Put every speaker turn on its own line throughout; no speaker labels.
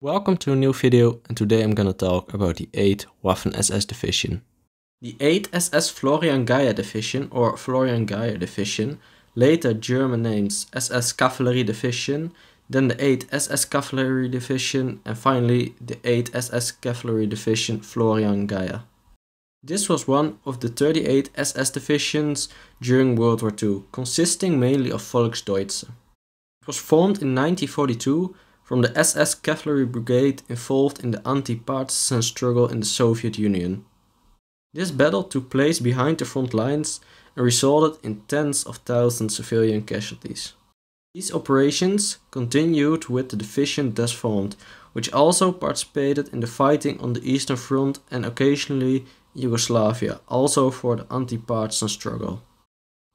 Welcome to a new video and today I'm gonna talk about the 8th Waffen SS Division. The 8th SS Florian Geyer Division or Florian Geyer Division, later German names SS Cavalry Division, then the 8th SS Cavalry Division and finally the 8th SS Cavalry Division Florian Geyer. This was one of the 38 SS divisions during World War II, consisting mainly of Volksdeutsche. It was formed in 1942 from the SS Cavalry Brigade involved in the anti-partisan struggle in the Soviet Union. This battle took place behind the front lines and resulted in tens of thousands civilian casualties. These operations continued with the division thus formed, which also participated in the fighting on the Eastern Front and occasionally Yugoslavia, also for the anti-partisan struggle.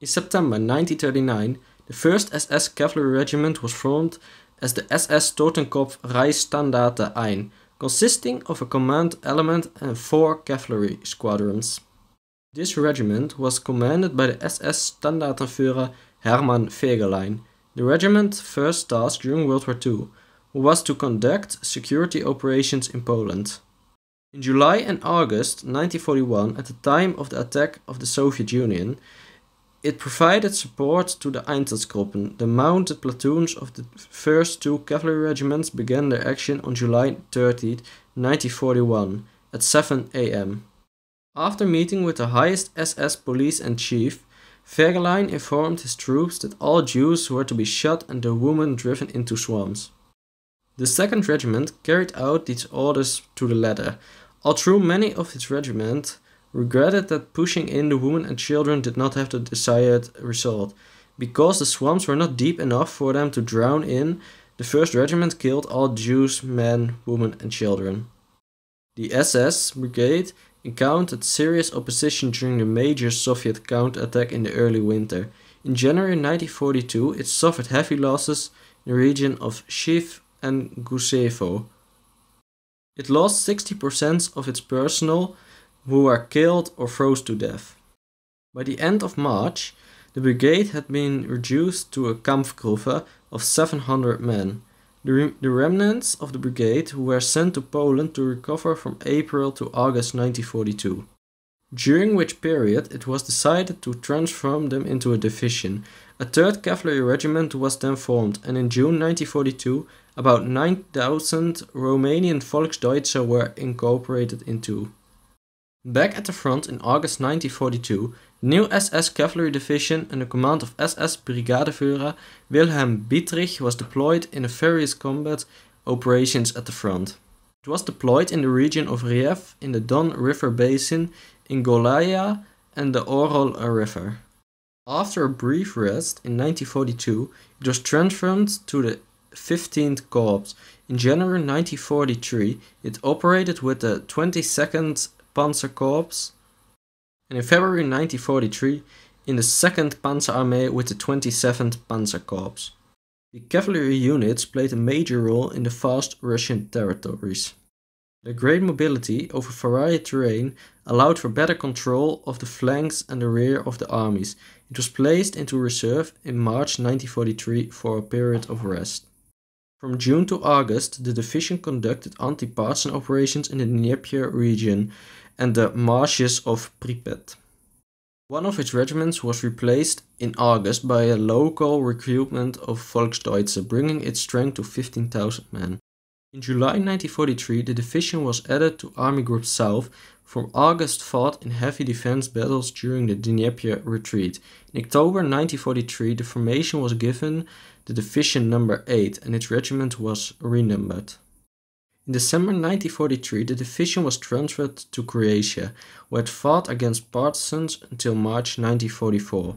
In September 1939, the 1st SS Cavalry Regiment was formed as the SS Totenkopf Reichsstandarte ein, consisting of a command element and four cavalry squadrons. This regiment was commanded by the SS Standartenführer Hermann Fegelein. The regiment's first task during World War II was to conduct security operations in Poland. In July and August 1941, at the time of the attack of the Soviet Union, it provided support to the Einsatzgruppen. The mounted platoons of the first two cavalry regiments began their action on July 30, 1941, at 7 am. After meeting with the highest SS police and chief, Fergelein informed his troops that all Jews were to be shot and the women driven into swamps. The 2nd Regiment carried out these orders to the letter, although many of its regiment regretted that pushing in the women and children did not have the desired result. Because the swamps were not deep enough for them to drown in, the 1st Regiment killed all Jews, men, women, and children. The SS brigade encountered serious opposition during the major Soviet counterattack in the early winter. In January 1942, it suffered heavy losses in the region of Shiv and Gusevo. It lost 60% of its personnel who were killed or froze to death. By the end of March, the brigade had been reduced to a Kampfgruppe of 700 men. The, the, remnants of the brigade were sent to Poland to recover from April to August 1942, during which period it was decided to transform them into a division. A 3rd Cavalry Regiment was then formed, and in June 1942, about 9,000 Romanian Volksdeutsche were incorporated into. Back at the front in August 1942, new SS Cavalry Division under command of SS Brigadeführer Wilhelm Bietrich was deployed in various combat operations at the front. It was deployed in the region of Riev in the Don River Basin in Golaya and the Orol River. After a brief rest in 1942, it was transferred to the 15th Corps. In January 1943, it operated with the 22nd Panzer Corps. And in February 1943, in the 2nd Panzer Army with the 27th Panzer Corps. The cavalry units played a major role in the vast Russian territories. Their great mobility over varied terrain allowed for better control of the flanks and the rear of the armies. It was placed into reserve in March 1943 for a period of rest. From June to August, the division conducted anti-partisan operations in the Dnieper region and the marshes of Pripyat. One of its regiments was replaced in August by a local recruitment of Volksdeutsche, bringing its strength to 15,000 men. In July 1943, the division was added to Army Group South. From August, fought in heavy defense battles during the Dnieper retreat. In October 1943, the formation was given the division number 8 and its regiment was renumbered. In December 1943 the division was transferred to Croatia, where it fought against partisans until March 1944.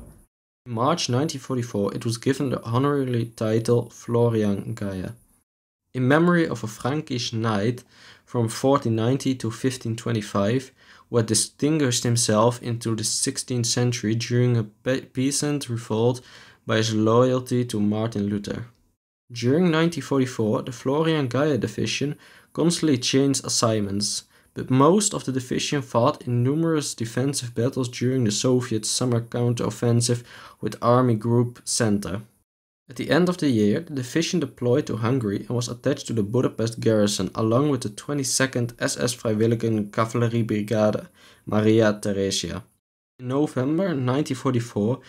In March 1944 it was given the honorary title Florian Gaia, in memory of a Frankish knight from 1490 to 1525 who had distinguished himself into the 16th century during a peasant revolt by his loyalty to Martin Luther. During 1944, the Florian Gaia division constantly changed assignments, but most of the division fought in numerous defensive battles during the Soviet summer counteroffensive with Army Group Center. At the end of the year, the division deployed to Hungary and was attached to the Budapest garrison along with the 22nd SS Freiwilligen Cavalry Brigade Maria Theresia. In November 1944,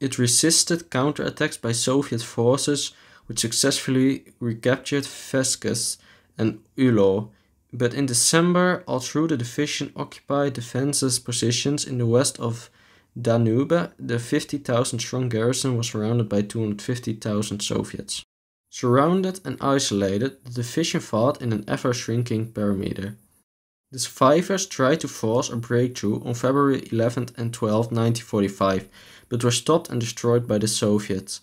it resisted counterattacks by Soviet forces which successfully recaptured Veszkes and Ulo, but in December, although the division occupied defenseless positions in the west of Danube, the 50,000 strong garrison was surrounded by 250,000 Soviets. Surrounded and isolated, the division fought in an ever shrinking perimeter. The survivors tried to force a breakthrough on February 11 and 12, 1945, but were stopped and destroyed by the Soviets.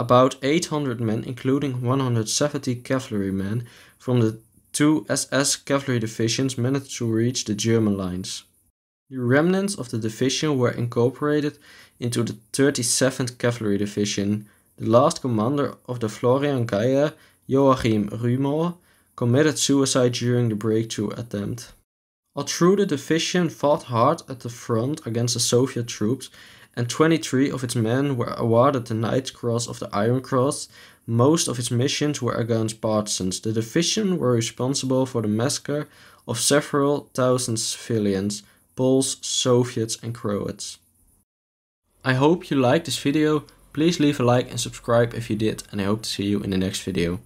About 800 men, including 170 cavalrymen from the two SS cavalry divisions, managed to reach the German lines. The remnants of the division were incorporated into the 37th Cavalry Division. The last commander of the Florian Geier, Joachim Rümer, committed suicide during the breakthrough attempt. Although the division fought hard at the front against the Soviet troops, and 23 of its men were awarded the Knight Cross of the Iron Cross. Most of its missions were against partisans. The division were responsible for the massacre of several thousand civilians, Poles, Soviets and Croats. I hope you liked this video, please leave a like and subscribe if you did and I hope to see you in the next video.